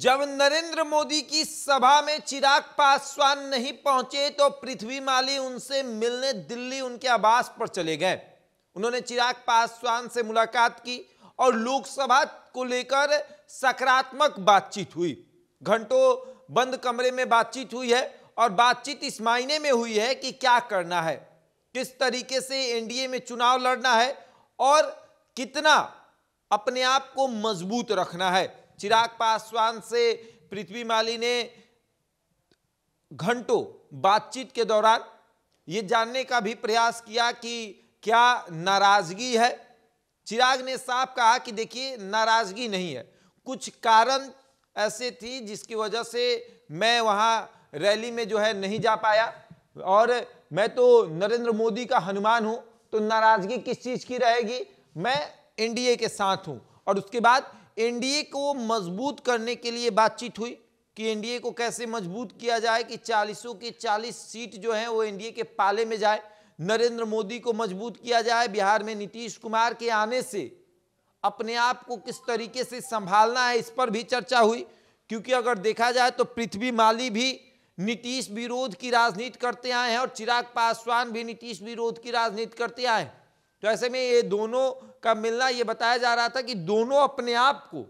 जब नरेंद्र मोदी की सभा में चिराग पासवान नहीं पहुंचे तो पृथ्वी माली उनसे मिलने दिल्ली उनके आवास पर चले गए उन्होंने चिराग पासवान से मुलाकात की और लोकसभा को लेकर सकारात्मक बातचीत हुई घंटों बंद कमरे में बातचीत हुई है और बातचीत इस मायने में हुई है कि क्या करना है किस तरीके से एनडीए में चुनाव लड़ना है और कितना अपने आप को मजबूत रखना है चिराग पासवान से पृथ्वी माली ने घंटों बातचीत के दौरान ये जानने का भी प्रयास किया कि क्या नाराज़गी है चिराग ने साफ कहा कि देखिए नाराज़गी नहीं है कुछ कारण ऐसे थी जिसकी वजह से मैं वहाँ रैली में जो है नहीं जा पाया और मैं तो नरेंद्र मोदी का हनुमान हूँ तो नाराज़गी किस चीज़ की रहेगी मैं एनडीए के साथ हूँ और उसके बाद एनडीए को मजबूत करने के लिए बातचीत हुई कि एनडीए को कैसे मजबूत किया जाए कि चालीसों की चालीस सीट जो है वो एनडीए के पाले में जाए नरेंद्र मोदी को मजबूत किया जाए बिहार में नीतीश कुमार के आने से अपने आप को किस तरीके से संभालना है इस पर भी चर्चा हुई क्योंकि अगर देखा जाए तो पृथ्वी माली भी नीतीश विरोध की राजनीति करते आए हैं और चिराग पासवान भी नीतीश विरोध की राजनीति करते आए हैं तो ऐसे में ये दोनों का मिलना ये बताया जा रहा था कि दोनों अपने आप को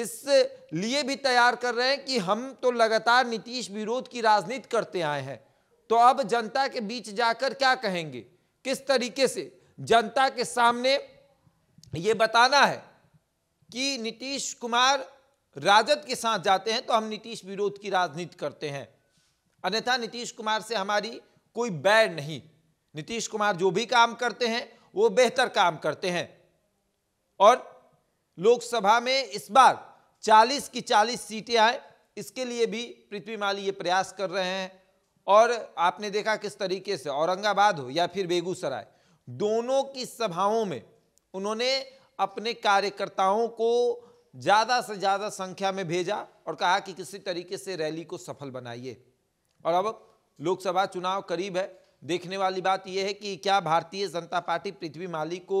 इस लिए भी तैयार कर रहे हैं कि हम तो लगातार नीतीश विरोध की राजनीति करते आए हैं तो अब जनता के बीच जाकर क्या कहेंगे किस तरीके से जनता के सामने ये बताना है कि नीतीश कुमार राजद के साथ जाते हैं तो हम नीतीश विरोध की राजनीति करते हैं अन्यथा नीतीश कुमार से हमारी कोई बैर नहीं नीतीश कुमार जो भी काम करते हैं वो बेहतर काम करते हैं और लोकसभा में इस बार 40 की 40 सीटें आए इसके लिए भी पृथ्वी माली ये प्रयास कर रहे हैं और आपने देखा किस तरीके से औरंगाबाद हो या फिर बेगूसराय दोनों की सभाओं में उन्होंने अपने कार्यकर्ताओं को ज़्यादा से ज़्यादा संख्या में भेजा और कहा कि किसी तरीके से रैली को सफल बनाइए और अब लोकसभा चुनाव करीब है देखने वाली बात यह है कि क्या भारतीय जनता पार्टी पृथ्वी माली को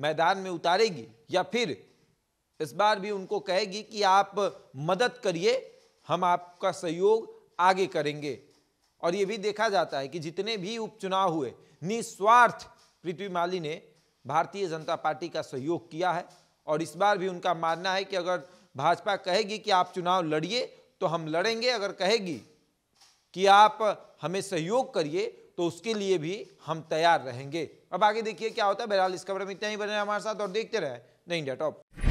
मैदान में उतारेगी या फिर इस बार भी उनको कहेगी कि आप मदद करिए हम आपका सहयोग आगे करेंगे और ये भी देखा जाता है कि जितने भी उपचुनाव हुए निस्वार्थ पृथ्वी माली ने भारतीय जनता पार्टी का सहयोग किया है और इस बार भी उनका मानना है कि अगर भाजपा कहेगी कि आप चुनाव लड़िए तो हम लड़ेंगे अगर कहेगी कि आप हमें सहयोग करिए तो उसके लिए भी हम तैयार रहेंगे अब आगे देखिए क्या होता है बहरहाल इस खबर में इतना ही बने हमारे साथ और देखते रहे नहीं इंडिया टॉप